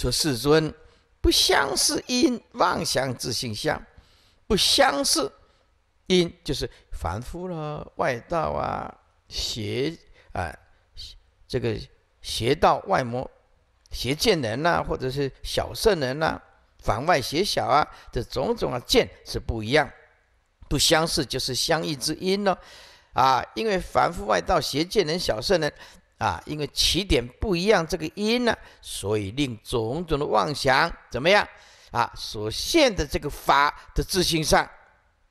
说世尊，不相似因妄想自性相，不相似因就是凡夫了外道啊、邪啊、这个邪道外魔、邪见人呐，或者是小圣人呐、凡外邪小啊这种种啊，见是不一样，不相似就是相异之因咯，啊，因为凡夫外道邪见人、小圣人。啊，因为起点不一样，这个因呢，所以令种种的妄想怎么样？啊，所现的这个法的自性上，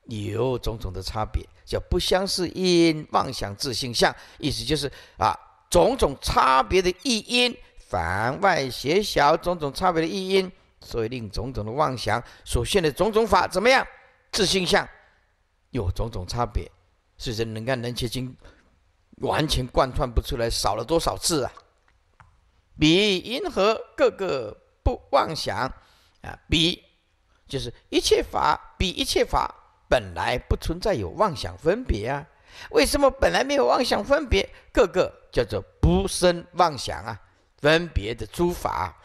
有种种的差别，叫不相适应妄想自性相。意思就是啊，种种差别的意因，凡外邪小种种差别的意因，所以令种种的妄想所现的种种法怎么样？自性相有种种差别，是人能干能切心。完全贯穿不出来，少了多少字啊？比银河各个不妄想啊，比就是一切法，比一切法本来不存在有妄想分别啊。为什么本来没有妄想分别？各个叫做不生妄想啊，分别的诸法，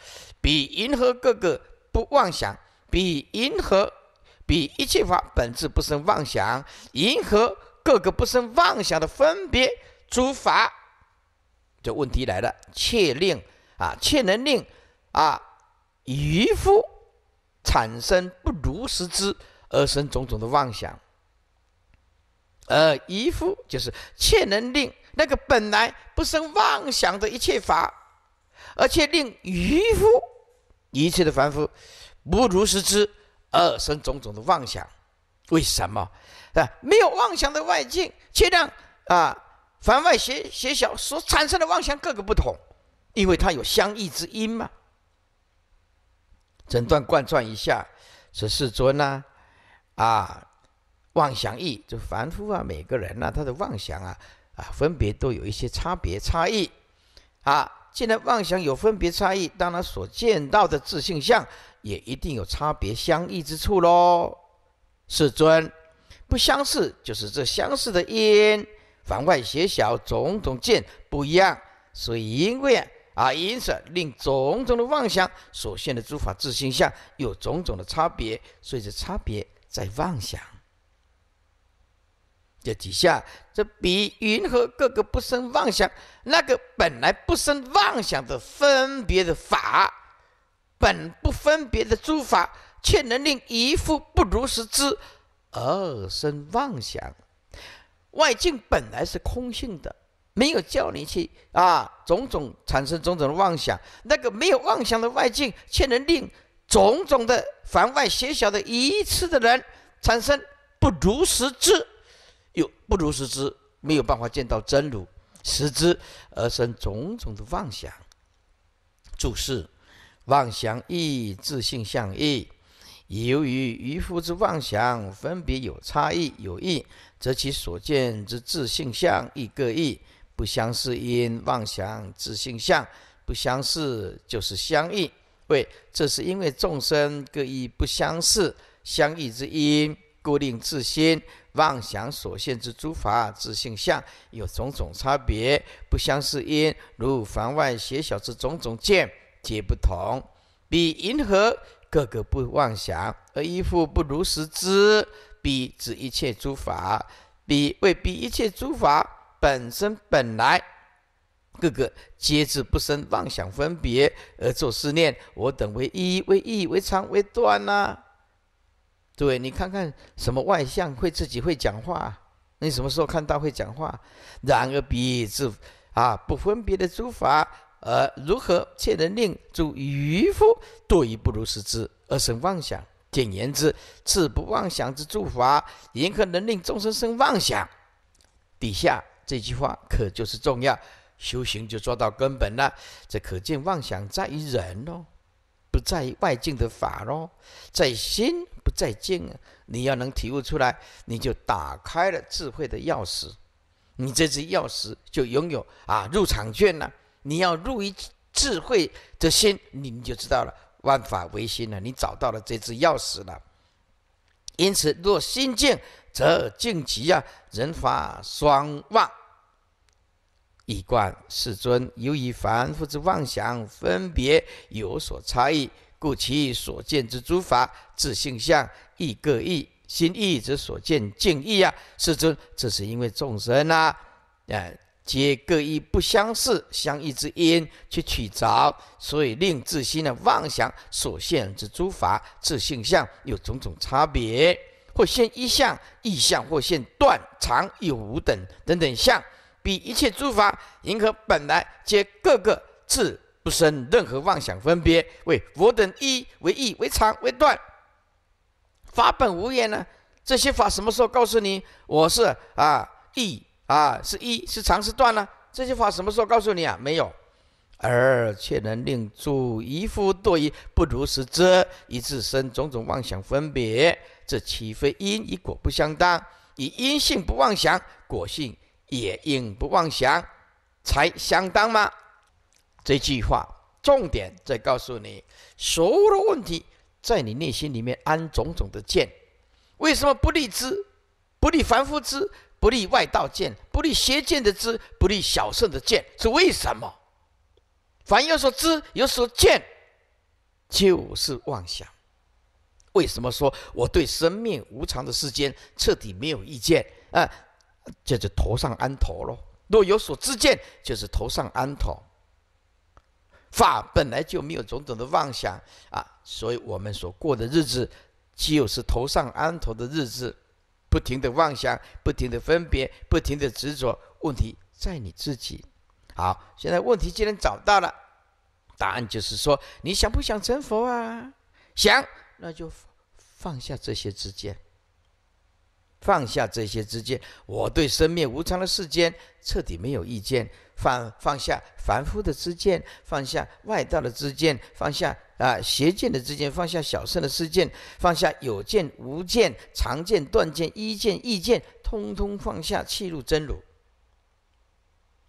比银河各个不妄想，比银河比一切法本质不生妄想，银河各个不生妄想的分别。诸法，这问题来了，却令啊，却能令啊渔夫产生不如实之，而生种种的妄想。而渔夫就是却能令那个本来不生妄想的一切法，而且令渔夫一切的凡夫不如实之，而生种种的妄想。为什么？啊，没有妄想的外境，却让啊。凡外邪邪小所产生的妄想，各个不同，因为它有相异之因嘛。整段贯穿一下，是世尊呐，啊，妄想意就凡夫啊，每个人呐，他的妄想啊，啊，分别都有一些差别差异。啊，既然妄想有分别差异，当然所见到的自性相也一定有差别相异之处喽。世尊，不相似就是这相似的因。房外邪小，种种见不一样，所以因为啊，因此令种种的妄想所现的诸法自性相有种种的差别，所以这差别在妄想。这底下，这比云和各个不生妄想，那个本来不生妄想的分别的法，本不分别的诸法，却能令一夫不如实之而生妄想。外境本来是空性的，没有叫你去啊，种种产生种种的妄想。那个没有妄想的外境，却能令种种的凡外邪小的一次的人产生不如实知，有不如实知，没有办法见到真如，实知而生种种的妄想。注释：妄想意自性相异。由于愚夫之妄想分别有差异，有异。则其所见之自性相亦各异，不相似因妄想自性相不相似，就是相异。为这是因为众生各异不相似，相异之因故令自心妄想所现之诸法自性相有种种差别，不相似因如房外邪小之种种见皆不同。彼银河个个不妄想，而依附不如实知。彼指一切诸法，彼为彼一切诸法本身本来，各个皆自不生妄想分别而作思念，我等为一为一，为长为短呐。诸位，你看看什么外相会自己会讲话？你什么时候看到会讲话？然而彼自啊不分别的诸法，而如何却能令诸愚夫多于不如是之而生妄想？简言之，是不妄想之诸法，也可能令众生生妄想。底下这句话可就是重要，修行就抓到根本了。这可见妄想在于人哦，不在于外境的法哦，在心不在境。你要能体悟出来，你就打开了智慧的钥匙。你这只钥匙就拥有啊入场券了。你要入一智慧的心，你你就知道了。万法唯心呢？你找到了这支钥匙了。因此，若心静则静极啊，人法双旺。以观世尊，由于凡夫之妄想分别有所差异，故其所见之诸法自性相亦各异。心异则所见境异啊，世尊，这是因为众生啊，皆各一不相似，相异之因去取着，所以令自心的妄想所现之诸法自性相有种种差别，或现一相、异相，或现断、长、有、无等等等相，比一切诸法，迎合本来皆各个自不生任何妄想分别，为我等一为异为长为断，法本无言呢？这些法什么时候告诉你我是啊异？啊，是一是长是短呢？这句话什么时候告诉你啊？没有，而却能令诸一夫多疑，不如实知，以自身种种妄想分别，这岂非因与果不相当？以因性不妄想，果性也应不妄想，才相当吗？这句话重点在告诉你，所有的问题在你内心里面安种种的见，为什么不立知？不立凡夫知？不立外道见，不立邪见的知，不立小圣的见，是为什么？凡有所知有所见，就是妄想。为什么说我对生命无常的世间彻底没有意见啊？这就头上安头了。若有所知见，就是头上安头。法本来就没有种种的妄想啊，所以我们所过的日子，就有是头上安头的日子。不停的妄想，不停的分别，不停的执着，问题在你自己。好，现在问题既然找到了，答案就是说，你想不想成佛啊？想，那就放下这些之见，放下这些之见，我对生灭无常的世间彻底没有意见。放放下凡夫的之见，放下外道的之见，放下啊邪见的之见，放下小圣的之见，放下有见无见、长见断见、一见意见，通通放下，气入真如。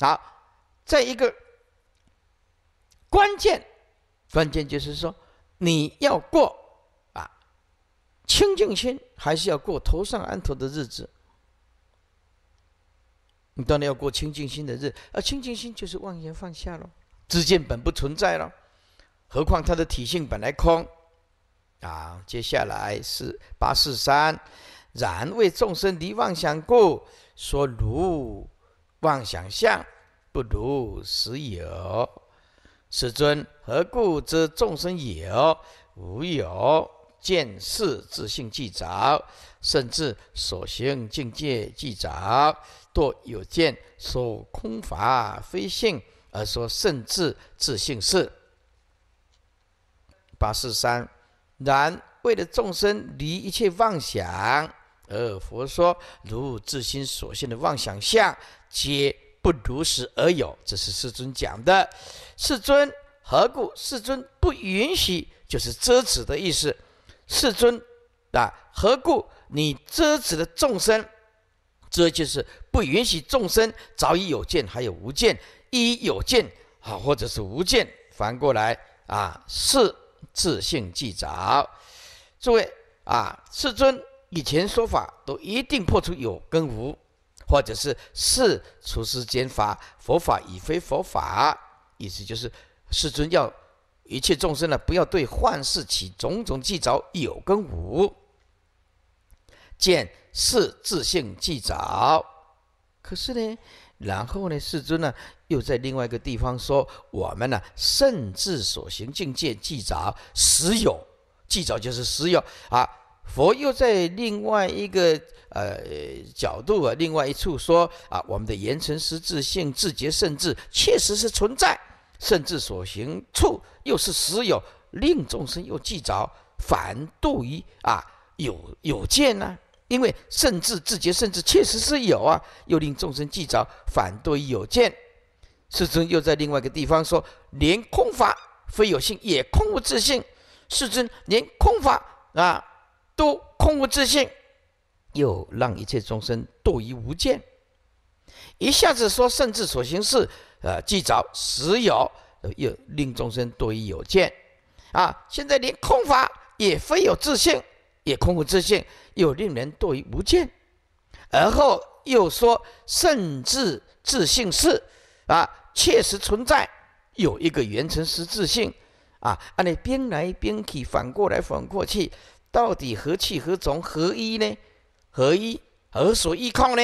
好，再一个关键，关键就是说，你要过啊清净心，还是要过头上安头的日子？你当然要过清净心的日，而清净心就是妄言放下了，自见本不存在了，何况它的体性本来空啊。接下来是八四三，然为众生离妄想故，说如妄想相不如实有。世尊，何故知众生有无有？见是自性既着，甚至所行境界既着，多有见说空法非性，而说甚至自性是。八四三，然为了众生离一切妄想，而佛说如自心所现的妄想相，皆不如实而有。这是世尊讲的。世尊何故？世尊不允许，就是遮止的意思。世尊，啊，何故你遮止的众生，这就是不允许众生早已有见还有无见，一有见啊，或者是无见，反过来啊，是自性即着。诸位啊，世尊以前说法都一定破除有跟无，或者是是出世间法，佛法已非佛法，意思就是世尊要。一切众生呢，不要对幻事起种种计着，有跟无，见是自性计着。可是呢，然后呢，世尊呢又在另外一个地方说，我们呢甚至所行境界计着实有，计着就是实有啊。佛又在另外一个呃角度啊，另外一处说啊，我们的言成实自性自觉甚智确实是存在。甚至所行处，又是实有，令众生又计着，反度于啊有有见呢？因为甚至自觉甚至确实是有啊，又令众生计着，反度于有见。世尊又在另外一个地方说，连空法非有性也空无自性。世尊连空法啊都空无自性，又让一切众生度于无见。一下子说，甚至所行事。呃，既着实有，又令众生多于有见，啊！现在连空法也非有自性，也空无自性，又令人多于无见。而后又说，甚至自性是啊，确实存在有一个原成实自性，啊！按你边来边去，反过来反过去，到底何去何从，何一呢？何一何所依靠呢？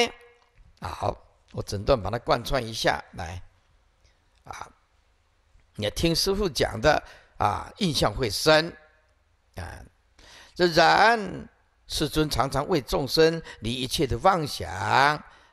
好，我整段把它贯穿一下来。啊，你要听师傅讲的啊，印象会深啊。这然，世尊常常为众生离一切的妄想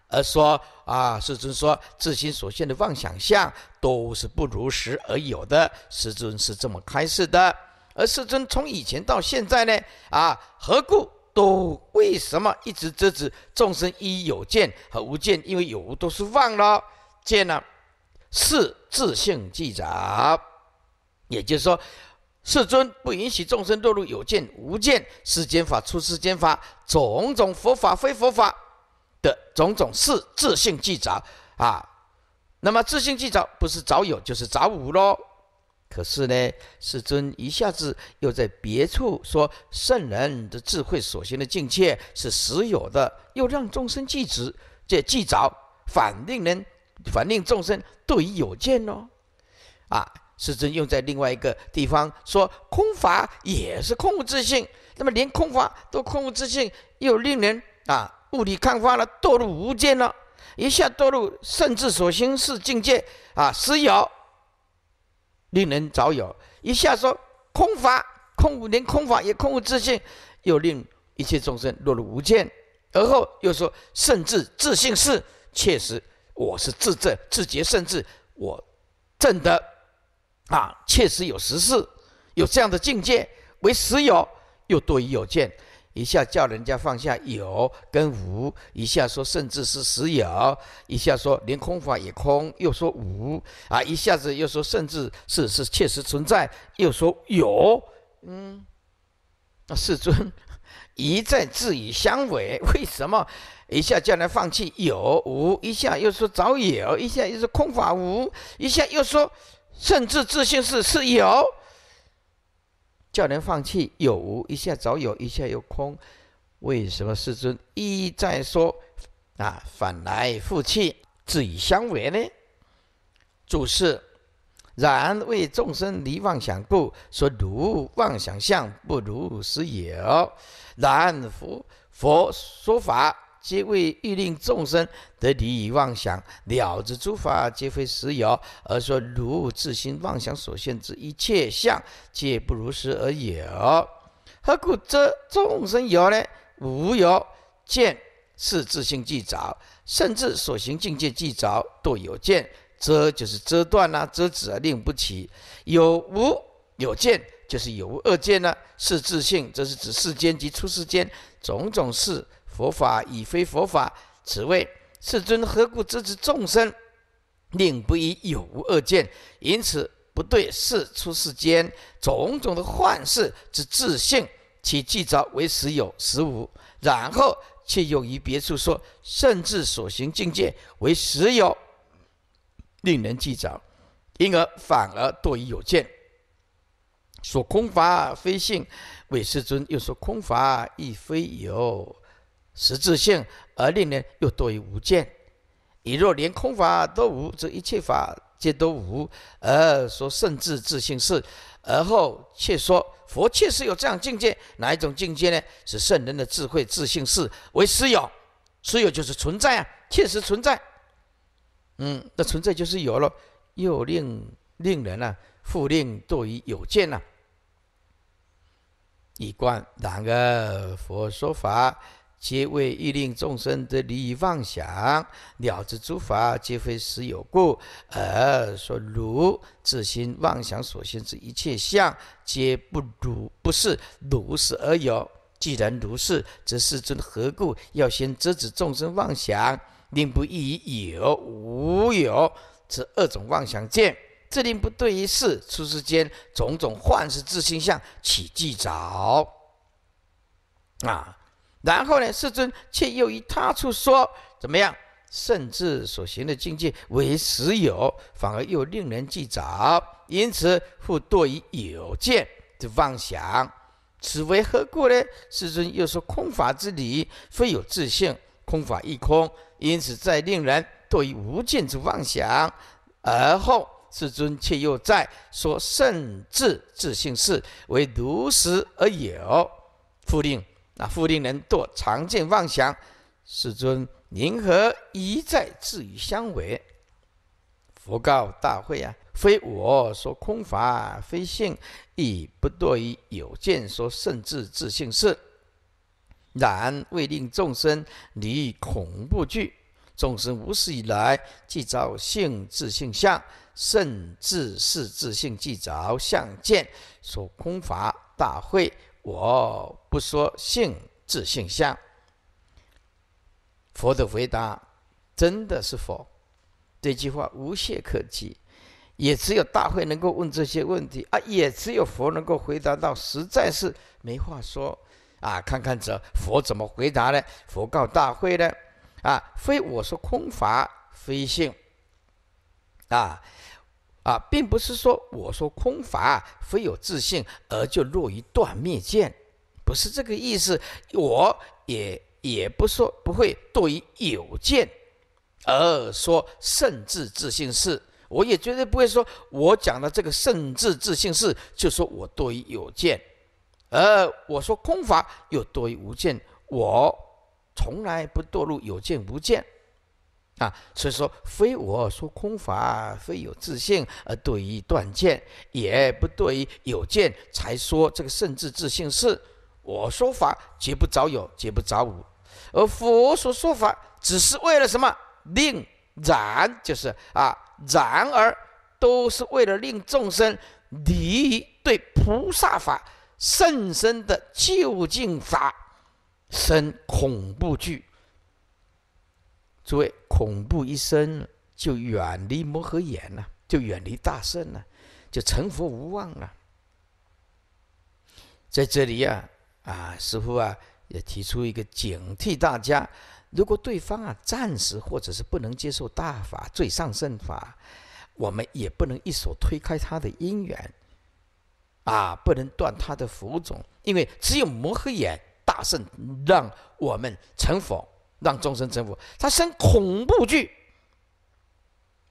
而说啊。世尊说，自心所现的妄想相，都是不如实而有的。世尊是这么开示的。而世尊从以前到现在呢，啊，何故都为什么一直遮止众生依有见和无见？因为有无都是妄了，见了。是自性记杂，也就是说，世尊不允许众生堕入有见、无见、世间法、出世间法、种种佛法非佛法的种种是自性记杂啊。那么自性记杂，不是早有就是早无喽？可是呢，世尊一下子又在别处说圣人的智慧所行的境界是实有的，又让众生记知这记载反令人。凡令众生对于有见哦。啊，世尊用在另外一个地方说空法也是空无自性，那么连空法都空无自性，又令人啊物理看花了，堕入无间了，一下堕入甚至所行是境界啊实有，令人早有，一下说空法空无，连空法也空无自性，又令一切众生落入无间，而后又说甚至自性是确实。我是自证自觉，甚至我证得啊，确实有实事，有这样的境界为实有，又多疑有见，一下叫人家放下有跟无，一下说甚至是实有，一下说连空法也空，又说无啊，一下子又说甚至是是确实存在，又说有，嗯，那世尊一再自以相违，为什么？一下叫人放弃有无，一下又说找有，一下又是空法无，一下又说，甚至自信是是有，叫人放弃有无，一下找有，一下又空。为什么世尊一再说，啊，反来复去，自以相违呢？注释：然为众生离妄想故，说如妄想相不如实有。然佛佛说法。皆为欲令众生得离于妄想，了知诸法皆非实有，而说如自心妄想所现之一切相，皆不如实而有。何故则众生有呢？无有见是自性既着，甚至所行境界既着，都有见，则就是遮断呐，遮止而令不起。有无有见，就是有无二见呢？是自性，则是指世间及出世间种种事。佛法已非佛法，此谓世尊何故执之众生，令不以有无二见？因此不对世出世间种种的幻事之自信，其记者为实有实无。然后却用于别处说，甚至所行境界为实有，令人记者，因而反而多于有见，说空法非性，为世尊又说空法亦非有。实质性，而令人又多于无见。你若连空法都无，则一切法皆都无。而说甚至自信是，而后却说佛确实有这样境界。哪一种境界呢？是圣人的智慧自信是为实有，实有就是存在啊，确实存在。嗯，那存在就是有了，又令令人啊，复令多于有见呐。一贯然个佛说法。皆为欲令众生得利益妄想了知诸法皆非实有故，而说如自心妄想所现之一切相，皆不如不是如是而有。既然如是，则世尊何故要先遮止众生妄想？令不易于有无有，这二种妄想见，这令不对于世出世间种种幻识自心相起计着啊。然后呢，世尊却又以他处说怎么样？甚至所行的境界为实有，反而又令人记着，因此复多于有见之妄想。此为何故呢？世尊又说空法之理非有自性，空法亦空，因此再令人多于无见之妄想。而后，世尊却又在说甚至自性是为如实而有，复令。那复令人堕常见妄想，世尊，您何一再至于相违？佛告大会啊，非我说空法，非性，亦不堕于有见说甚至自性是。然未令众生离恐怖惧，众生无始以来即着性自性相，甚至是自性即着相见说空法。大会。我不说性自性相，佛的回答真的是佛，这句话无懈可击，也只有大会能够问这些问题啊，也只有佛能够回答到，实在是没话说啊。看看这佛怎么回答呢？佛告大会呢？啊，非我说空法，非性啊。啊，并不是说我说空法非有自信而就落于断灭见，不是这个意思。我也也不说不会堕于有见，而说甚至自信是，我也绝对不会说我讲的这个甚至自信是就说我堕于有见，而我说空法又堕于无见，我从来不堕入有见无见。啊，所以说非我说空法，非有自性，而对于断见，也不对于有见，才说这个圣智自性是我说法，绝不着有，绝不着无。而佛所说法，只是为了什么？令然，就是啊，然而都是为了令众生离对菩萨法甚深的究竟法生恐怖惧。诸位，恐怖一生就远离摩诃眼了，就远离大圣了，就成佛无望了。在这里呀，啊，师傅啊，也提出一个警惕：大家，如果对方啊暂时或者是不能接受大法、最上圣法，我们也不能一手推开他的因缘，啊，不能断他的福种，因为只有摩诃眼、大圣让我们成佛。让众生成佛，他生恐怖剧，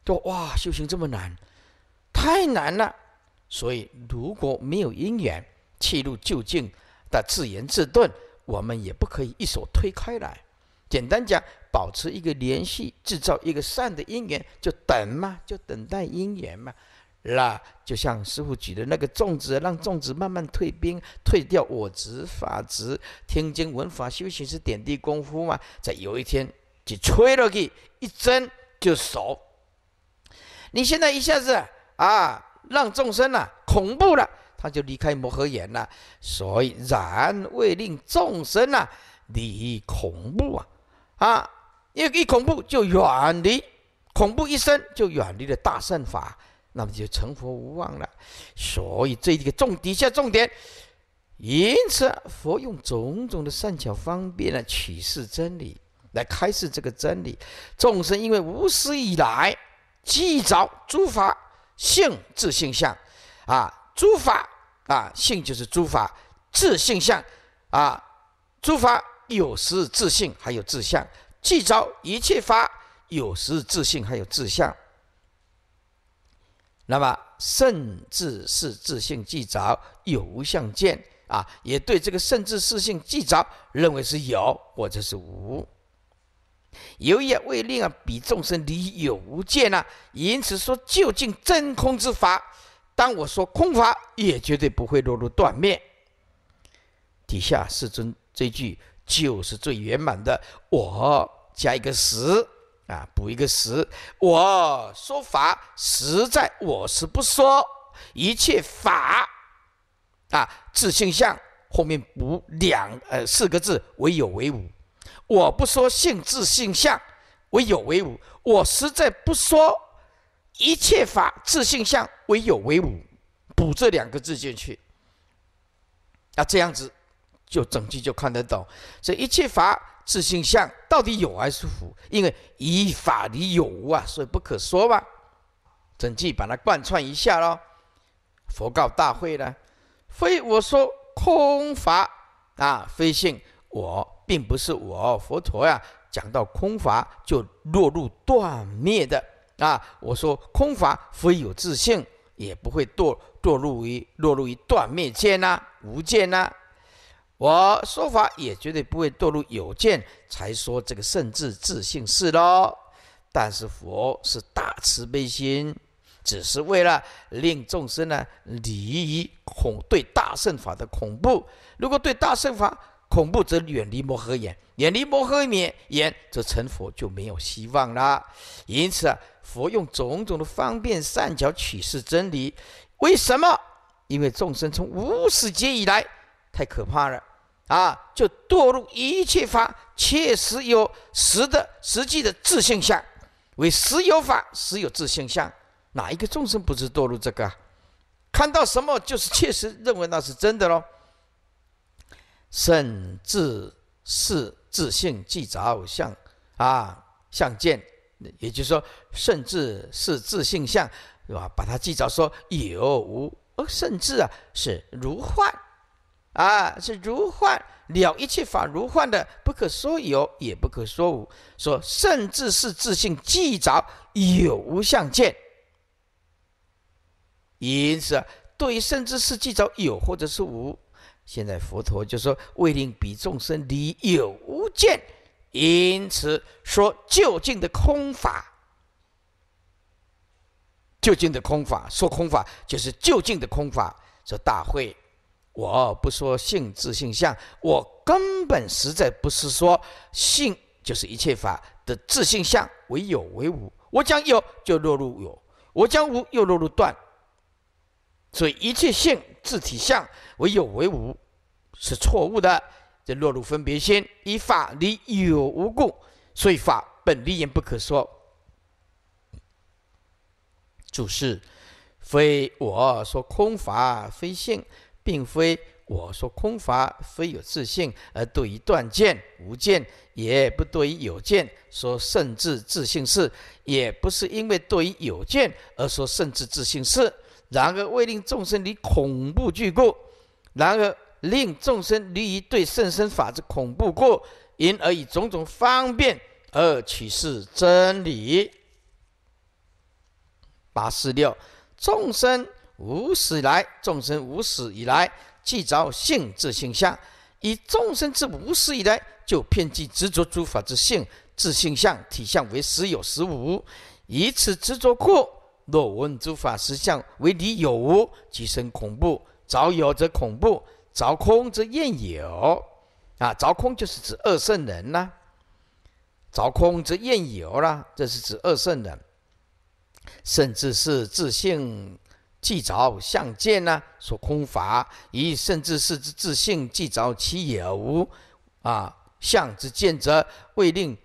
说哇，修行这么难，太难了。所以如果没有因缘，切入究竟的自言自顿，我们也不可以一手推开来。简单讲，保持一个联系，制造一个善的因缘，就等嘛，就等待因缘嘛。那就像师傅举的那个粽子，让粽子慢慢退兵，退掉我执、法执。听经闻法修行是点滴功夫嘛。在有一天就吹了去，一蒸就熟。你现在一下子啊，让众生啊恐怖了，他就离开摩诃眼了。所以然未令众生啊离恐怖啊啊，因为一恐怖就远离，恐怖一生就远离了大圣法。那么就成佛无望了，所以这一个重底下重点，因此佛用种种的善巧方便来取示真理，来开示这个真理。众生因为无始以来即着诸法性自性相，啊，诸法啊性就是诸法自性相，啊，诸法有时自性还有自相，即着一切法有时自性还有自相。那么，甚至是自性即着有无相见啊，也对这个甚至是性即着认为是有或者是无。由也未令啊，彼众生离有无见呐，因此说究竟真空之法。当我说空法，也绝对不会落入断灭。底下世尊这句就是最圆满的，我加一个实。啊，补一个实，我说法实在，我是不说一切法，啊，自性相后面补两呃四个字，唯有为无，我不说性自性相，唯有为无，我实在不说一切法自性相唯有为无，补这两个字进去，啊，这样子就整句就看得懂，所以一切法。自性相到底有还是无？因为以法理有无啊，所以不可说吧。整句把它贯穿一下喽。佛告大会呢，非我说空法啊，非性我，并不是我。佛陀呀，讲到空法就落入断灭的啊。我说空法，非有自性，也不会堕堕入于落入于断灭见呐、无见呐。我说法也绝对不会堕入有见才说这个圣智自信是喽。但是佛是大慈悲心，只是为了令众生呢离恐对大圣法的恐怖。如果对大圣法恐怖，则远离摩诃眼，远离摩诃眼眼，则成佛就没有希望了。因此啊，佛用种种的方便善巧取示真理。为什么？因为众生从无始劫以来太可怕了。啊，就堕入一切法切实有实的、实际的自性相，为实有法、实有自性相，哪一个众生不是堕入这个？啊？看到什么就是切实认为那是真的喽？甚至是自性即着相啊，相见，也就是说，甚至是自性相，对吧？把它记着说有无，呃，甚至啊，是如幻。啊，是如幻了，一切法如幻的，不可说有，也不可说无，说甚至是自性既早有无相见。因此，对于甚至是即早有或者是无，现在佛陀就说：未令彼众生离有无见。因此，说究竟的空法，究竟的空法，说空法就是究竟的空法，说大会。我不说性自性相，我根本实在不是说性就是一切法的自性相为有为无。我将有就落入有，我将无又落入断，所以一切性自体相为有为无是错误的，这落入分别心，以法离有无故，所以法本离言不可说。注释：非我说空法，非性。并非我说空乏，非有自信，而对于断见、无见，也不对于有见说甚至自信是，也不是因为对于有见而说甚至自信是。然而未令众生离恐怖故，然而令众生离于对甚深法之恐怖故，因而以种种方便而取是真理。八十六，众生。无始以来，众生无始以来即着性自性相，以众生之无始以来就偏执执着诸法之性自性相体相为实有实无，以此执着故，若闻诸法实相为理有无，即生恐怖；着有则恐怖，着空则厌有。啊，着空就是指二圣人呐，着空则厌有啦，这是指二圣人，甚至是自性。即着相见呢？说空法，以甚至是之自性即着其有，啊，相之见者，未令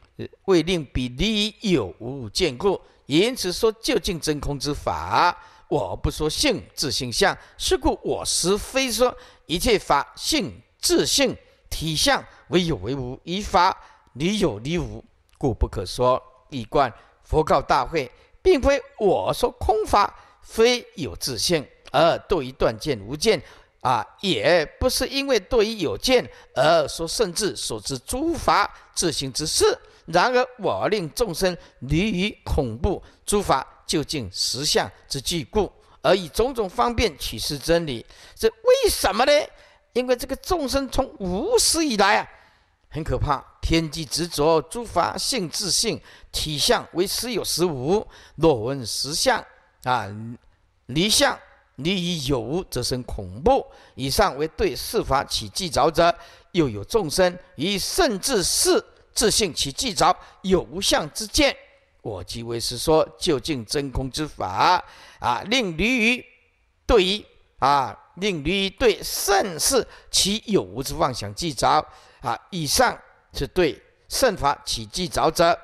未令彼离有无见故，言此说究竟真空之法，我不说性自性相，是故我实非说一切法性自性体相为有为无，以法离有离无，故不可说。一观佛告大会，并非我说空法。非有自性，而对于断见、无见，啊，也不是因为对于有见，而说甚至所知诸法自性之事。然而我令众生离于恐怖，诸法究竟实相之具故，而以种种方便取是真理。这为什么呢？因为这个众生从无始以来啊，很可怕，天机执着诸法性自性体相为实有实无，若闻实相。啊，离相离有无，则生恐怖。以上为对事法起计着者，又有众生以圣至事自信起计着，有无相之见。我即为是说究竟真空之法，啊，令离于对于啊，令离于对盛世，其有无之妄想计着，啊，以上是对圣法起计着者。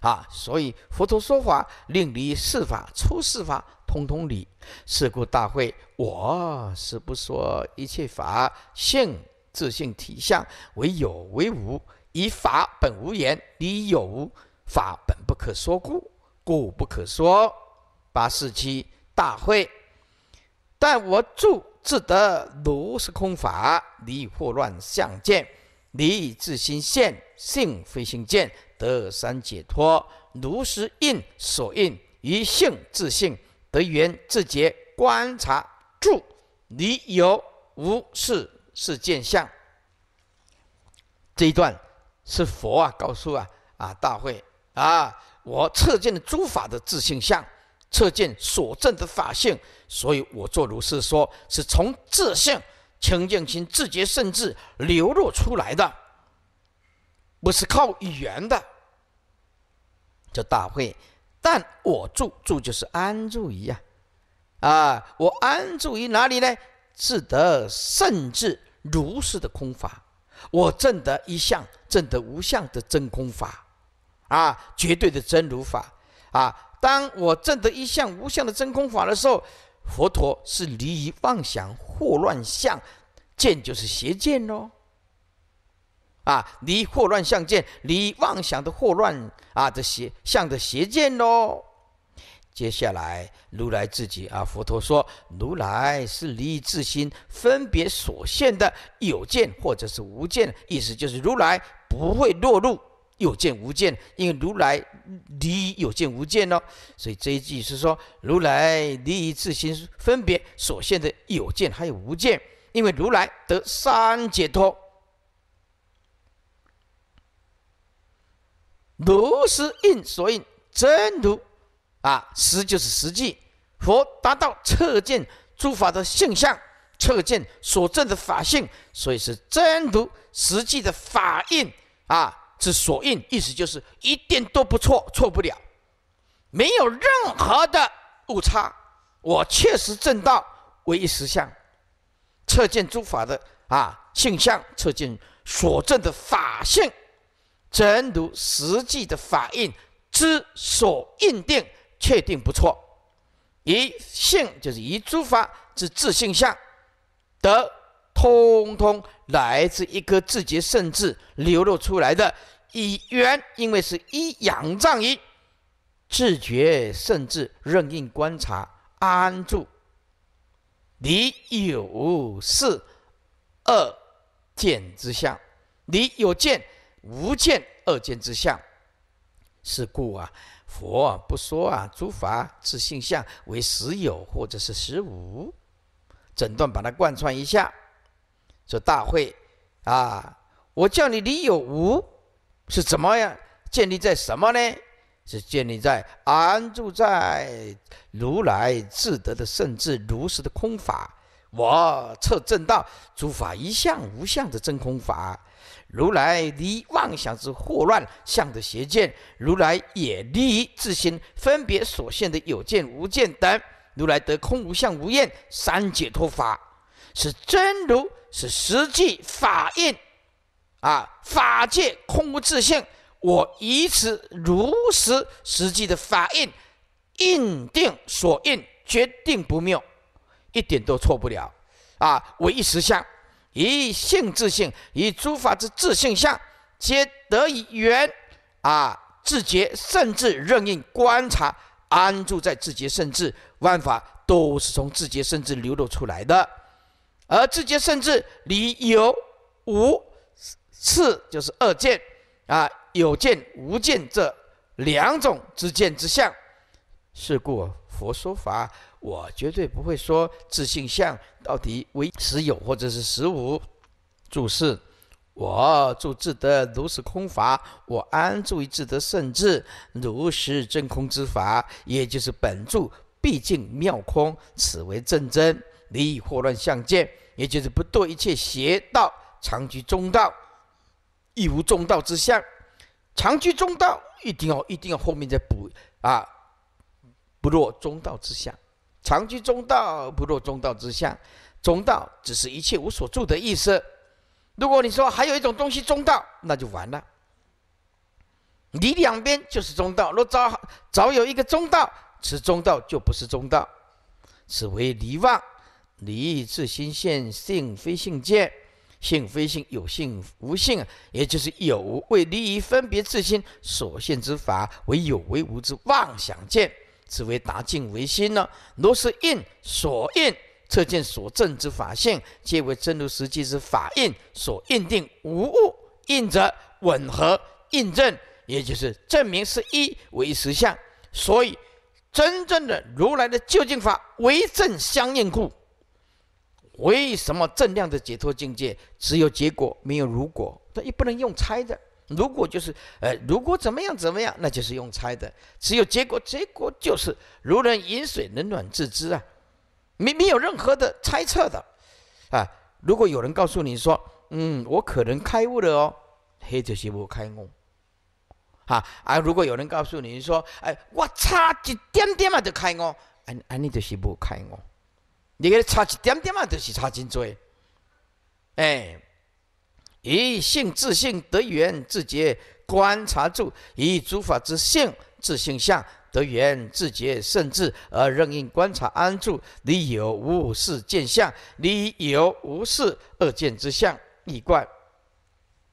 啊，所以佛陀说法，令离四法，出四法，通通离。是故大会，我是不说一切法性，自性体相为有为无，以法本无言，离有无，法本不可说故，故不可说八四七大会。但我住自得如是空法，离惑乱相见。离以自心现性非性见得三解脱如是应所应于性自性得缘自觉观察住离有无是是见相。这一段是佛啊告诉啊啊大会啊我测见了诸法的自性相测见所证的法性，所以我做如是说，是从自性。清净心、自觉、甚至流露出来的，不是靠语言的，这大会。但我住住就是安住一样，啊，我安住于哪里呢？自得甚至如是的空法，我证得一相、证得无相的真空法，啊，绝对的真如法。啊，当我证得一相无相的真空法的时候。佛陀是离于妄想惑乱相，见就是邪见喽。啊，离惑乱相见，离妄想的惑乱啊，这邪相的邪见喽。接下来，如来自己啊，佛陀说，如来是离自心分别所现的有见或者是无见，意思就是如来不会落入。有见无见，因为如来离有见无见哦，所以这一句是说如来离一切心分别所现的有见还有无见，因为如来得三解脱，如是应所应真如，啊，实就是实际，佛达到测见诸法的性相，测见所证的法性，所以是真如实际的法印，啊。之所印，意思就是一定都不错，错不了，没有任何的误差。我确实证道唯一实相，测见诸法的啊性相，测见所证的法性，真如实际的法印之所印定，确定不错。一性就是一诸法之自性相，得。通通来自一个自觉甚至流露出来的以缘，因为是一仰仗于自觉甚至任意观察安住。你有是二见之相，你有见无见二见之相，是故啊，佛不说啊，诸法自性相为实有或者是实无。整段把它贯穿一下。说大会，啊！我叫你离有无，是怎么样？建立在什么呢？是建立在安住在如来自得的圣智、如实的空法。我测正道，诸法一向无相的真空法。如来离妄想之惑乱相的邪见，如来也离自心分别所现的有见、无见等。如来得空无相无厌三解脱法，是真如。是实际法印啊，法界空无自性，我以此如实实际的法印印定所印，决定不谬，一点都错不了，啊，唯一实相，以性自性，以诸法之自性相，皆得以圆啊，自觉甚至任意观察，安住在自觉甚至万法，都是从自觉甚至流露出来的。而自觉甚至你有无次，就是二见啊，有见无见这两种自见之相。是故佛说法，我绝对不会说自性相到底为实有或者是实无。注释：我住自得如是空法，我安住于自得甚至如实真空之法，也就是本住毕竟妙空，此为正真。离以祸乱相见，也就是不堕一切邪道，常居中道，亦无中道之相。常居中道，一定要一定要后面再补啊！不落中道之相，常居中道，不落中道之相。中道只是一切无所住的意思。如果你说还有一种东西中道，那就完了。离两边就是中道。若早早有一个中道，此中道就不是中道，此为离妄。离自心现性，非性见性，非性有性无性啊，也就是有为离依分别自心所现之法，为有为无之妄想见，此为达境为心呢。如是应所应测见所证之法性，皆为真如实际之法印所印定无误，印则吻合印证，也就是证明是一为实相。所以，真正的如来的究竟法为正相应故。为什么正量的解脱境界只有结果没有如果？它也不能用猜的。如果就是，呃，如果怎么样怎么样，那就是用猜的。只有结果，结果就是如人饮水，冷暖自知啊，没没有任何的猜测的啊。如果有人告诉你说，嗯，我可能开悟了哦，嘿，这些不开悟。啊啊，如果有人告诉你说，哎，我差一点点嘛就开悟，啊啊，那这些不开悟。你给他差一点点啊，就是差真多。哎，以性自性得缘自觉观察住，以诸法之性自性相得缘自觉甚至而任意观察安住，你有无是见相？你有无是二见之相？一观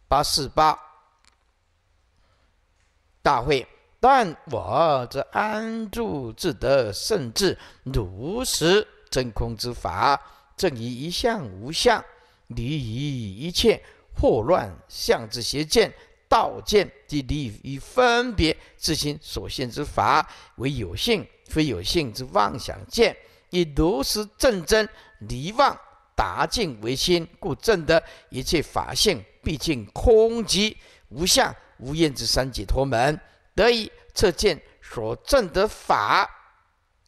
八四八大会，但我这安住自得甚至如实。真空之法，正以一向无相，离以一切惑乱相之邪见、道见，离于分别自心所现之法为有性，非有性之妄想见，以如实正真离妄达境为心，故证得一切法性，毕竟空寂无相无厌之三解脱门，得以测见所证得法。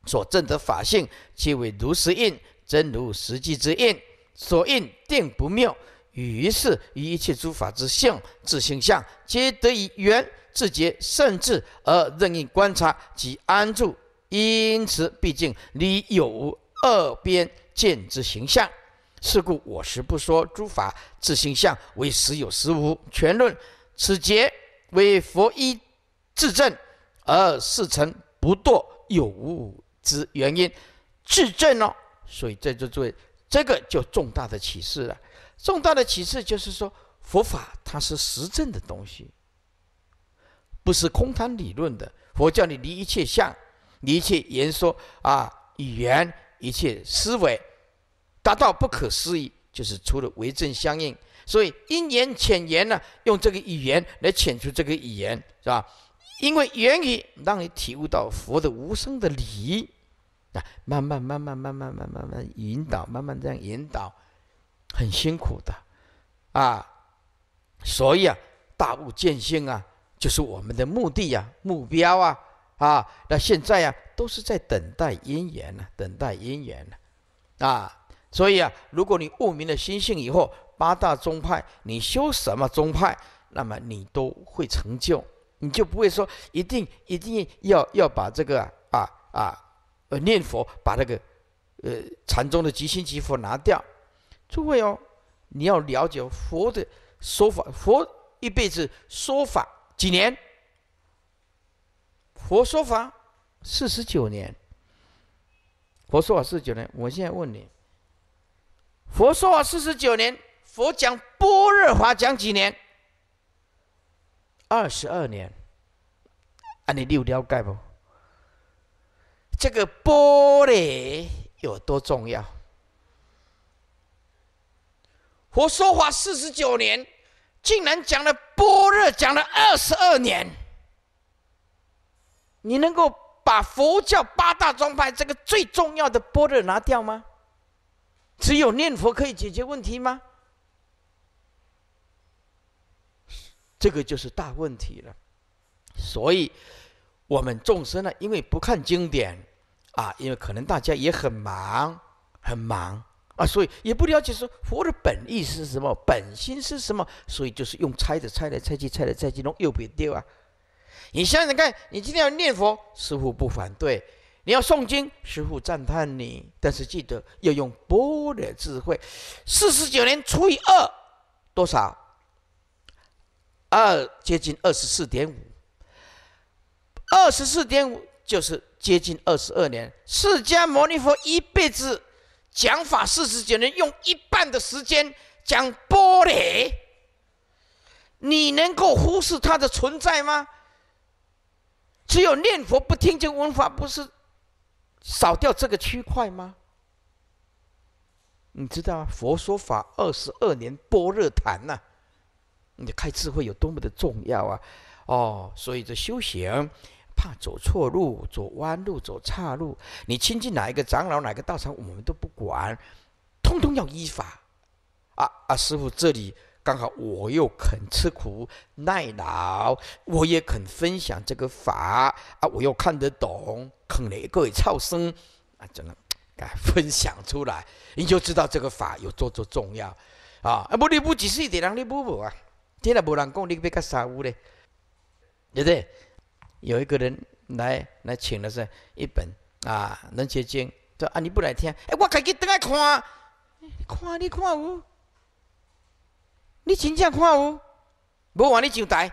所证得法性，皆为如实印，真如实际之印。所印定不谬，于是于一切诸法之性、自性相，皆得以圆自觉、甚至而任意观察及安住。因此，毕竟你有二边见之形象。是故，我实不说诸法自性相为实有实无。全论此节为佛一自证而事成不堕有无。之原因，自证哦。所以在作为，这个就重大的启示了。重大的启示就是说，佛法它是实证的东西，不是空谈理论的。佛教你离一切相，离一切言说啊，语言一切思维，达到不可思议，就是除了为证相应。所以因言遣言呢，用这个语言来遣出这个语言，是吧？因为言语让你体悟到佛的无声的理。啊，慢慢慢慢慢慢慢慢慢引导，慢慢这样引导，很辛苦的，啊，所以啊，大悟见性啊，就是我们的目的呀，目标啊，啊，那现在啊，都是在等待因缘呢，等待因缘呢，啊，所以啊，如果你悟明了心性以后，八大宗派，你修什么宗派，那么你都会成就，你就不会说一定一定要要把这个啊啊。呃，念佛把那个，呃，禅宗的即心即佛拿掉。诸位哦，你要了解佛的说法，佛一辈子说法几年？佛说法四十九年。佛说法四十九年，我现在问你：佛说法四十九年，佛讲般若法讲几年？二十二年。啊，你六条盖不？这个波勒有多重要？佛说法四十九年，竟然讲了波勒，讲了二十二年。你能够把佛教八大宗派这个最重要的波勒拿掉吗？只有念佛可以解决问题吗？这个就是大问题了，所以。我们众生呢，因为不看经典，啊，因为可能大家也很忙，很忙啊，所以也不了解说佛的本意是什么，本心是什么，所以就是用猜的猜来猜去，猜来猜去弄又别丢啊。你想想看，你今天要念佛，师傅不反对；你要诵经，师傅赞叹你。但是记得要用波的智慧。四十九年除以二，多少？二接近二十四点五。二十四点五就是接近二十二年。释迦牟尼佛一辈子讲法四十九年，用一半的时间讲波璃。你能够忽视它的存在吗？只有念佛不听经闻法，不是少掉这个区块吗？你知道佛说法二十二年波若谈呐，你开智慧有多么的重要啊！哦，所以这修行。怕走错路、走弯路、走岔路，你亲近哪一个长老、哪个道场，我们都不管，通通要依法。啊啊，师傅，这里刚好我又肯吃苦耐劳，我也肯分享这个法啊，我又看得懂，肯来各位超生啊，真的，啊，分享出来你就知道这个法有多多重要啊！啊，布不只是一点，人，你不不啊，现在不人讲你别干杂物嘞，对不对？有一个人来来请的是一本啊楞严经，说啊你不来听，哎我赶紧等来看，看你看哦，你真正看哦，无话你上台，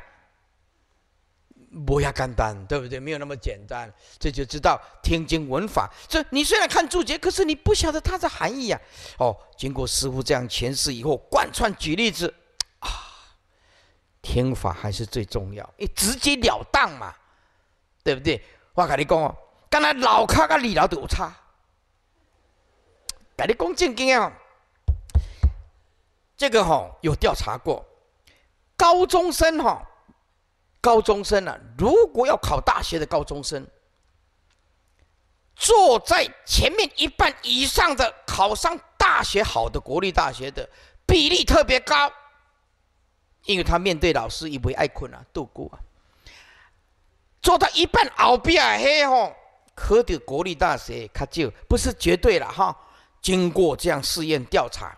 无遐简单对不对？没有那么简单，这就知道听经闻法。这你虽然看注解，可是你不晓得它的含义呀。哦，经过师傅这样诠释以后，贯穿举例子啊，听法还是最重要，你直截了当嘛。对不对？我跟你讲哦，敢那老卡啊，二楼都有差。跟你讲正经哦，这个哦、有调查过，高中生哈，高中生呢，如果要考大学的高中生，坐在前面一半以上的考上大学好的国立大学的比例特别高，因为他面对老师也不会爱困啊，度过啊。坐到一半，后边嘿吼，考到国立大学较少，不是绝对了哈。经过这样试验调查，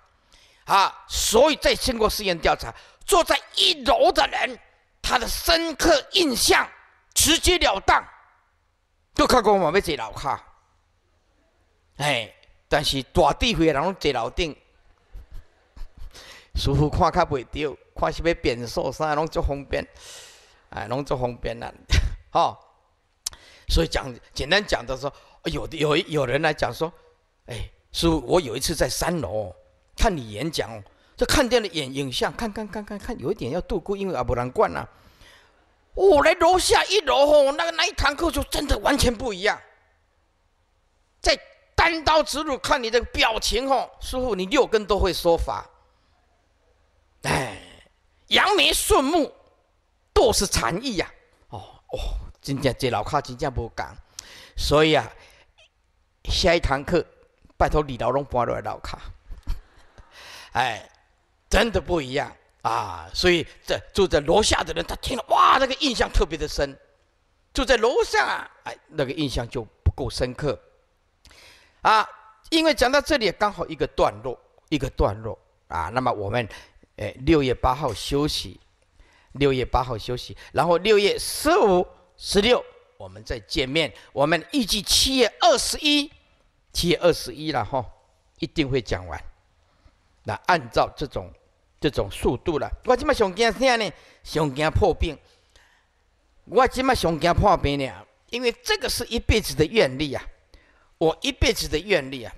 啊，所以在经过试验调查，坐在一楼的人，他的深刻印象，直截了当，都较过嘛，要坐楼卡。哎，但是大智慧的人拢坐楼顶，舒服看较袂到，看是要变数啥拢足方便，哎，拢足方便啦。哈，所以讲简单讲的时候，有的有有人来讲说，哎，师傅，我有一次在三楼看你演讲这就看见了影影像，看看看看看，有一点要度过，因为阿波兰惯啊，我来楼下一楼哦，那个那一堂课就真的完全不一样。在单刀直入看你的表情哦，师傅，你六根都会说法。哎，扬眉顺目都是禅意呀，哦哦。真正这楼卡，真正无敢，所以啊，下一堂课，拜托李老龙搬落来楼卡，哎，真的不一样啊！所以，这住在楼下的人，他听了哇，那个印象特别的深；住在楼上啊，哎，那个印象就不够深刻啊。因为讲到这里刚好一个段落，一个段落啊。那么我们，哎，六月八号休息，六月八号休息，然后六月十五。十六，我们再见面。我们预计七月二十一，七月二十一了哈，一定会讲完。那按照这种这种速度了，我怎么上惊啥呢？上惊破病，我怎么上惊破病了？因为这个是一辈子的愿力啊，我一辈子的愿力啊，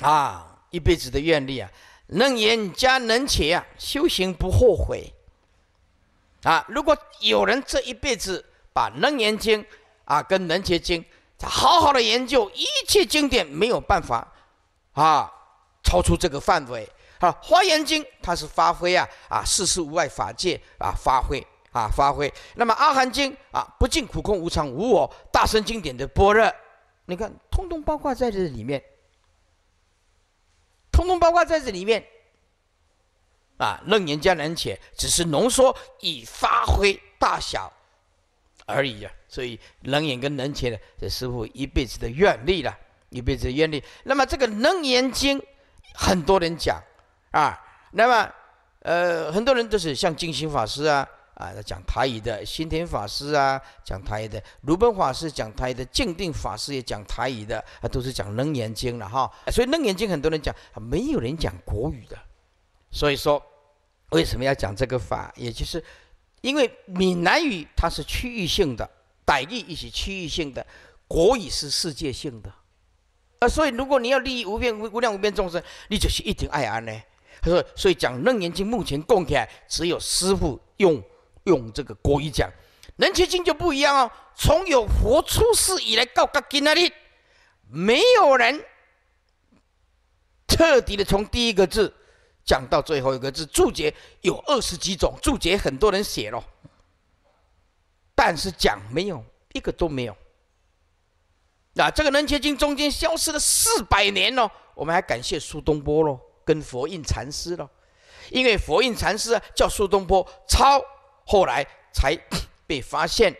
啊，一辈子的愿力啊，能言加能且啊，修行不后悔啊。如果有人这一辈子。把楞严经啊跟楞伽经，好好的研究一切经典，没有办法啊超出这个范围。啊，《华严经它是发挥啊啊，世事无碍法界啊，发挥啊发挥。那么阿含经啊，不尽苦空无常无我，大乘经典的般若，你看通通包括在这里面，通通包括在这里面啊，楞严加楞且只是浓缩以发挥大小。而已呀，所以冷眼跟楞前呢，这师傅一辈子的愿力了，一辈子的愿力。那么这个楞严经，很多人讲啊，那么呃，很多人都是像金心法师啊啊讲台语的，心田法师啊讲台语的，卢本法师讲台语的，鉴定法师也讲台语的啊，都是讲楞严经了哈。所以楞严经很多人讲，没有人讲国语的。所以说，为什么要讲这个法？也就是。因为闽南语它是区域性的，傣语也是区域性的，国语是世界性的，啊，所以如果你要利益无边无无量无边众生，你就是一定爱安呢。他说，所以讲楞严经目前起来，只有师父用用这个国语讲，楞严经就不一样哦。从有佛出世以来到到那里，没有人彻底的从第一个字。讲到最后一个字，注解有二十几种，注解很多人写了，但是讲没有一个都没有。那这个《楞严经》中间消失了四百年喽，我们还感谢苏东坡喽，跟佛印禅师喽，因为佛印禅师啊、叫苏东坡抄，后来才被发现，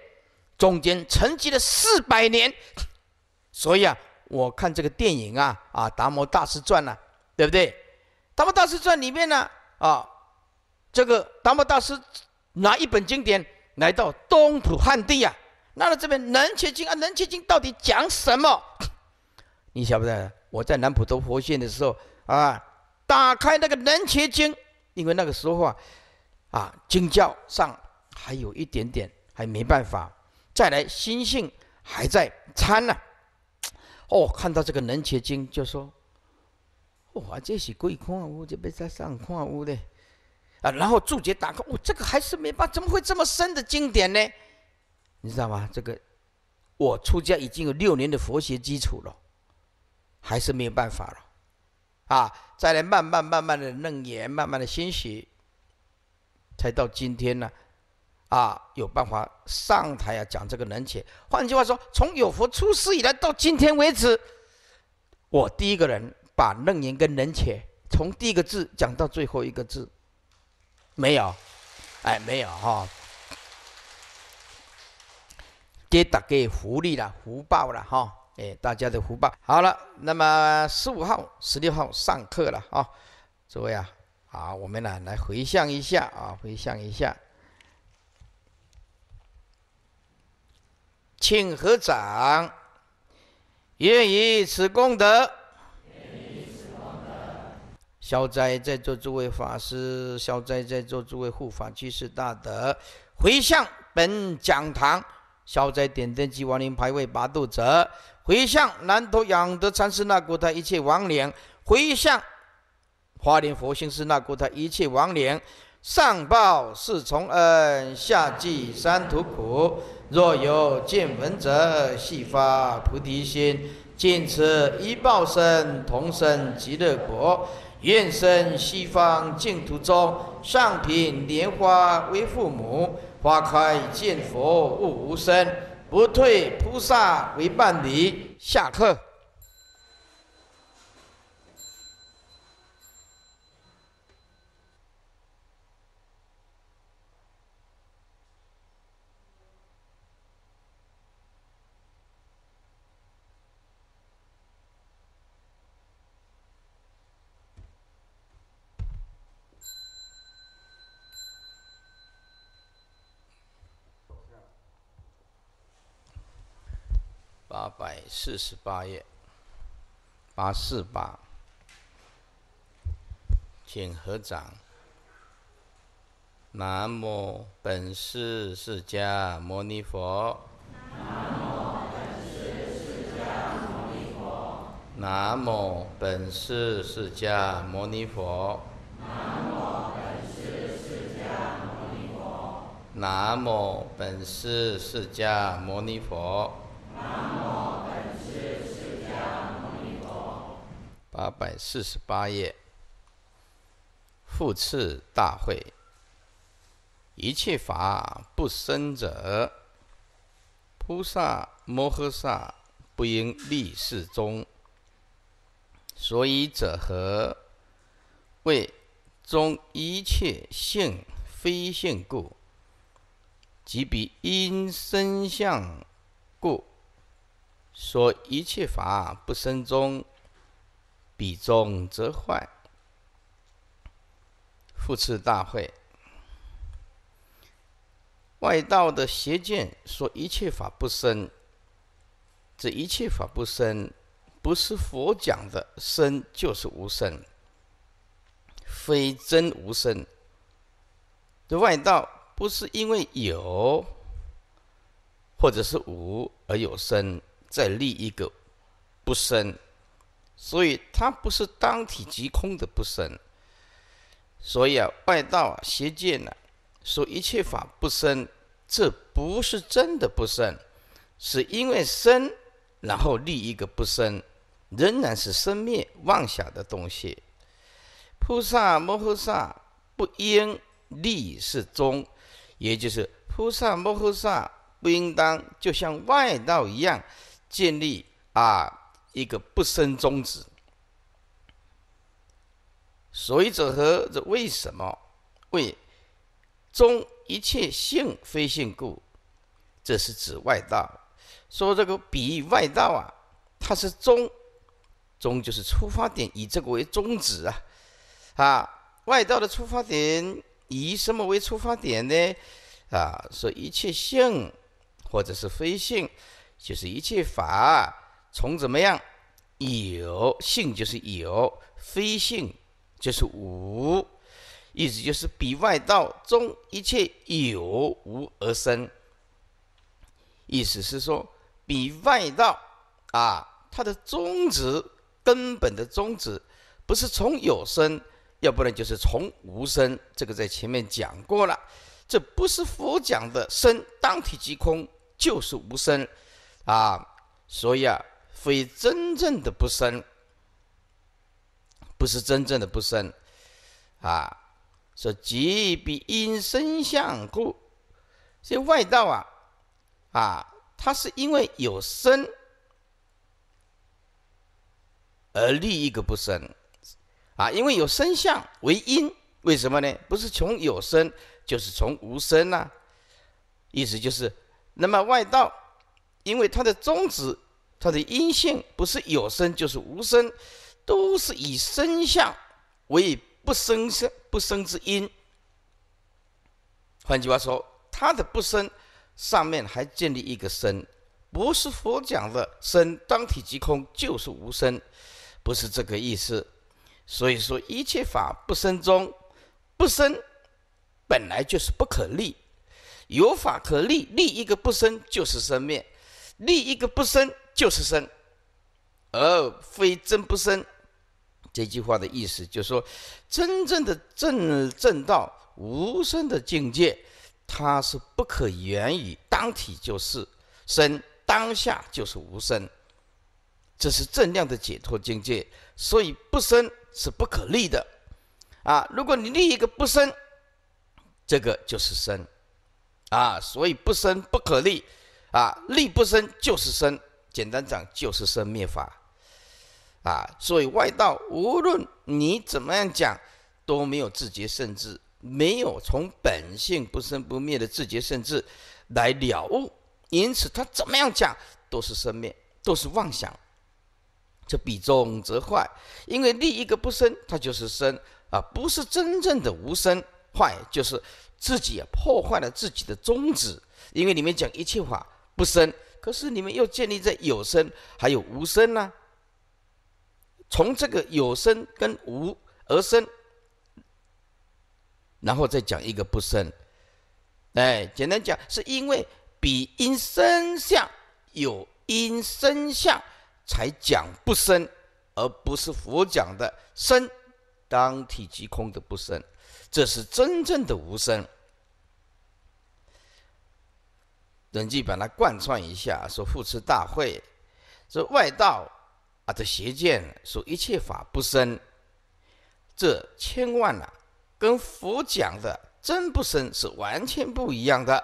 中间沉积了四百年，所以啊，我看这个电影啊啊《达摩大师传》呐，对不对？达摩大师传里面呢，啊，这个达摩大师拿一本经典来到东土汉地啊，那这边《能伽经》啊，《能伽经》到底讲什么？你晓不得？我在南普陀佛现的时候啊，打开那个《能伽经》，因为那个时候啊，啊，经教上还有一点点，还没办法，再来心性还在参呢。哦，看到这个《能伽经》，就说。我这是跪看我这被他上看我的啊，然后注解打开，我这个还是没办法，怎么会这么深的经典呢？你知道吗？这个我出家已经有六年的佛学基础了，还是没有办法了，啊，再来慢慢慢慢的楞严，慢慢的欣喜，才到今天呢，啊，有办法上台啊讲这个能解。换句话说，从有佛出世以来到今天为止，我第一个人。把“楞严”跟“楞茄”从第一个字讲到最后一个字，没有？哎，没有哈。给打给福利了，福报了哈！哎，大家的福报。好了，那么十五号、十六号上课了啊！诸位啊，好，我们呢来回想一下啊，回想一下，请合掌，愿以此功德。消灾在座诸位法师，消灾在座诸位护法居士大德，回向本讲堂消灾点灯及亡灵牌位八度者，回向南头养德禅师那姑台一切亡灵，回向花莲佛心师那姑台一切亡灵，上报四重恩，下济三途苦。若有见闻者，悉发菩提心，见此一报身，同生极乐国。愿生西方净土中，上品莲花为父母。花开见佛悟无生，不退菩萨为伴侣。下课。百四十八页，八四八，请合掌。南无本师释迦牟尼佛。南无本师释迦牟尼佛。南无本师释迦牟尼佛。南无本师释迦牟尼佛。八百四十八页，复次大会，一切法不生者，菩萨摩诃萨不应立世中。所以者何？为中一切性非性故，即彼因生相故，说一切法不生中。比中则坏，复次大会，外道的邪见说一切法不生，这一切法不生，不是佛讲的生就是无生，非真无生。这外道不是因为有，或者是无而有生，再立一个不生。所以它不是当体即空的不生。所以啊，外道邪见呢，说一切法不生，这不是真的不生，是因为生，然后立一个不生，仍然是生灭妄想的东西。菩萨摩诃萨不应立是中，也就是菩萨摩诃萨不应当就像外道一样建立啊。一个不生终止。所以者何？这为什么？为中一切性非性故，这是指外道。说这个比外道啊，它是中，中就是出发点，以这个为宗旨啊。啊，外道的出发点以什么为出发点呢？啊，说一切性或者是非性，就是一切法。从怎么样有性就是有，非性就是无，意思就是比外道中一切有无而生。意思是说，比外道啊，它的宗旨根本的宗旨不是从有生，要不然就是从无生。这个在前面讲过了，这不是佛讲的生当体即空，就是无生，啊，所以啊。非真正的不生，不是真正的不生，啊，说即必因生相故，这外道啊，啊，他是因为有生而立一个不生，啊，因为有生相为因，为什么呢？不是从有生，就是从无生啊。意思就是，那么外道，因为它的宗旨。它的阴性不是有生就是无生，都是以生相为不生之不生之因。换句话说，它的不生上面还建立一个生，不是佛讲的生当体即空就是无生，不是这个意思。所以说一切法不生中，不生本来就是不可立，有法可立，立一个不生就是生灭，立一个不生。就是生，而非真不生。这句话的意思就是说，真正的正正道、无生的境界，它是不可言语，当体就是生，当下就是无生。这是正量的解脱境界，所以不生是不可立的。啊，如果你立一个不生，这个就是生。啊，所以不生不可立，啊，立不生就是生。简单讲就是生灭法，啊，所以外道无论你怎么样讲，都没有自觉，甚至没有从本性不生不灭的自觉甚至来了悟，因此他怎么样讲都是生灭，都是妄想。这比重则坏，因为立一个不生，它就是生啊，不是真正的无生坏，就是自己破坏了自己的宗旨，因为里面讲一切法不生。可是你们又建立在有生，还有无生呢？从这个有生跟无而生，然后再讲一个不生。哎，简单讲，是因为比因生相有因生相才讲不生，而不是佛讲的生当体即空的不生，这是真正的无生。人际把它贯穿一下，说复次大会，说外道啊的邪见，说一切法不生，这千万了，跟佛讲的真不生是完全不一样的。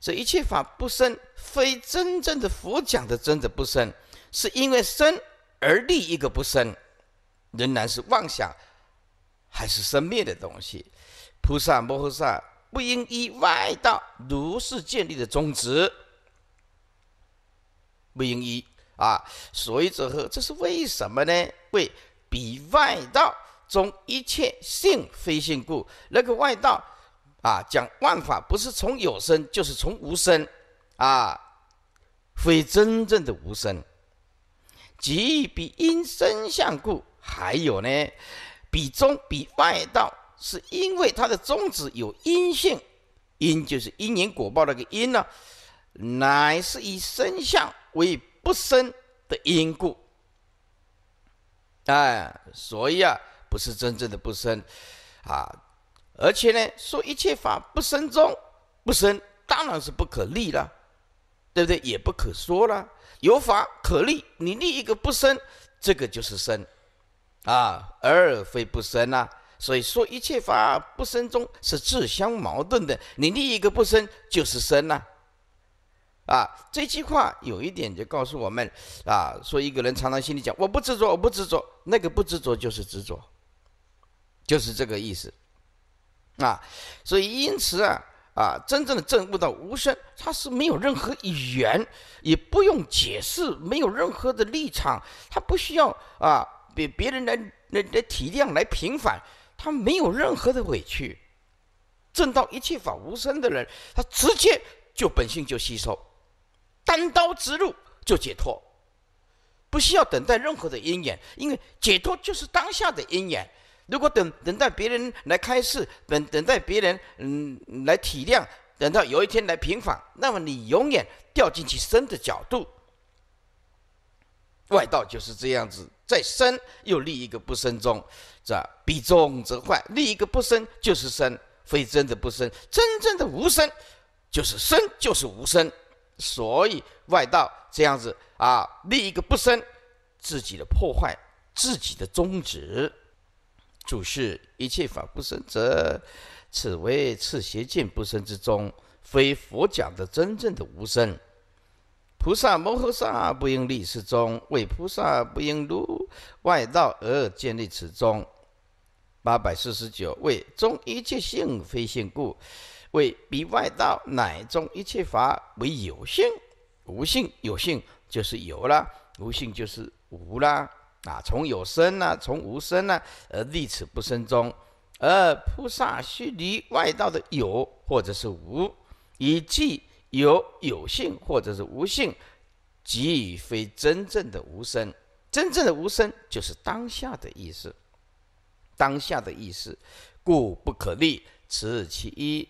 这一切法不生，非真正的佛讲的真的不生，是因为生而立一个不生，仍然是妄想还是生灭的东西，菩萨摩诃萨。不应依外道如是建立的宗旨，不应依啊，所以这何？这是为什么呢？为比外道中一切性非性故，那个外道啊，讲万法不是从有生，就是从无生啊，非真正的无生，即比因生相故。还有呢，比中比外道。是因为它的宗旨有因性，因就是因缘果报那个因呢，乃是以生相为不生的因故，哎，所以啊，不是真正的不生啊，而且呢，说一切法不生中不生，当然是不可立了，对不对？也不可说了，有法可立，你立一个不生，这个就是生啊，而非不生呐。所以说一切法不生中是自相矛盾的。你另一个不生就是生呐、啊，这句话有一点就告诉我们：啊，说一个人常常心里讲我不执着，我不执着，那个不执着就是执着，就是这个意思，啊，所以因此啊啊，真正的证悟到无生，他是没有任何语言，也不用解释，没有任何的立场，他不需要啊别别人来来来体谅来平反。他没有任何的委屈，证到一切法无生的人，他直接就本性就吸收，单刀直入就解脱，不需要等待任何的因缘，因为解脱就是当下的因缘。如果等等待别人来开示，等等待别人嗯来体谅，等到有一天来平反，那么你永远掉进去生的角度，外道就是这样子。在生又立一个不生中，这彼中则坏，立一个不生就是生，非真的不生，真正的无生就是生，就是无生。所以外道这样子啊，立一个不生，自己的破坏，自己的宗旨。主是一切法不生者，此为次邪见不生之中，非佛讲的真正的无生。菩萨摩诃萨不应立此中，为菩萨不应如外道而建立此中。八百四十九，为中一切性非性故，为彼外道乃中一切法为有性无性，有性就是有了，无性就是无啦。啊，从有生呢，从无生呢，而立此不生中，而菩萨须离外道的有或者是无，以即有有性或者是无性，即非真正的无生。真正的无生就是当下的意思，当下的意思，故不可立，此其一。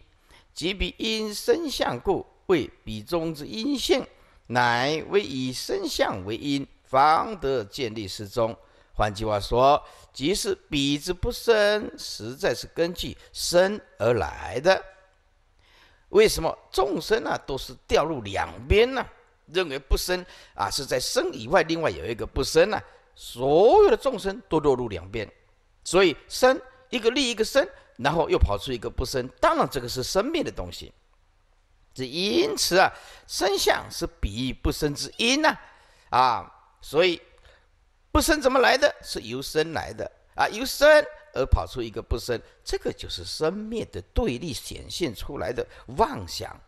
即彼因生相故，为彼中之因性，乃为以生相为因，方得建立实中。换句话说，即是彼之不生，实在是根据生而来的。为什么众生呢都是掉入两边呢？认为不生啊，是在生以外，另外有一个不生呢。所有的众生都落入两边，所以生一个立一个生，然后又跑出一个不生。当然，这个是生命的东西。这因此啊，生相是比喻不生之因呢。啊，所以不生怎么来的？是由生来的。啊，由生而跑出一个不生，这个就是生灭的对立显现出来的妄想。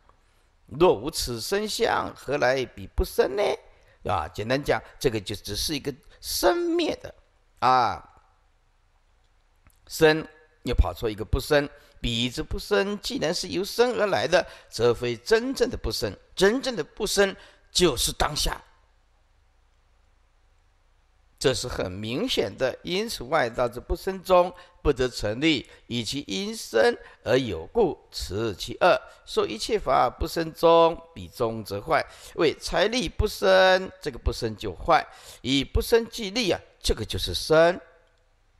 若无此生相，何来彼不生呢？啊，简单讲，这个就只是一个生灭的。啊，生又跑出一个不生，彼之不生，既然是由生而来的，则非真正的不生。真正的不生，就是当下。这是很明显的，因此外道之不生中，不得成立，以其因生而有故，此其二。说一切法不生中，彼中则坏。为财力不生，这个不生就坏，以不生即利啊，这个就是生，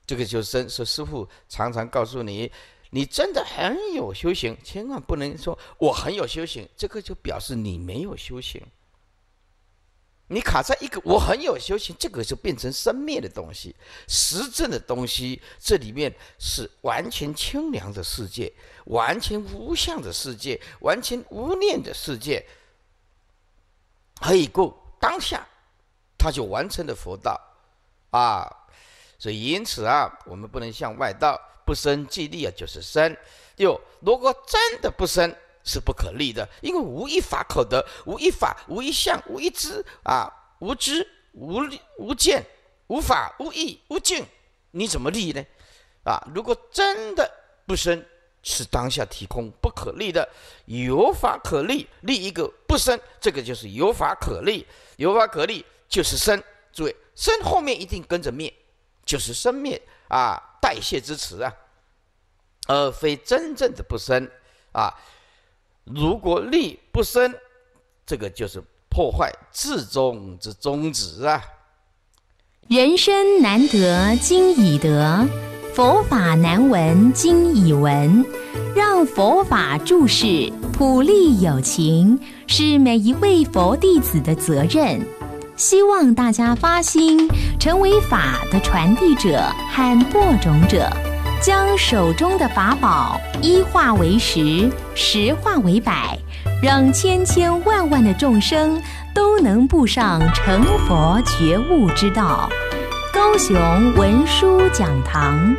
这个就是生。说师父常常告诉你，你真的很有修行，千万不能说我很有修行，这个就表示你没有修行。你卡在一个，我很有修行，这个就变成生灭的东西、实证的东西。这里面是完全清凉的世界，完全无相的世界，完全无念的世界，可以过当下，他就完成了佛道啊。所以，因此啊，我们不能向外道不生即立啊，就是生。哟，如果真的不生。是不可立的，因为无一法可得，无一法，无一相，无一知啊，无知，无无见，无法，无义，无尽，你怎么立呢？啊，如果真的不生，是当下提空不可立的。有法可立，立一个不生，这个就是有法可立。有法可立就是生，诸位生后面一定跟着灭，就是生灭啊，代谢之词啊，而非真正的不生啊。如果力不生，这个就是破坏至宗之宗旨啊！人生难得今已得，佛法难闻今已闻。让佛法注释普利有情，是每一位佛弟子的责任。希望大家发心，成为法的传递者和播种者。将手中的法宝一化为十，十化为百，让千千万万的众生都能步上成佛觉悟之道。高雄文殊讲堂。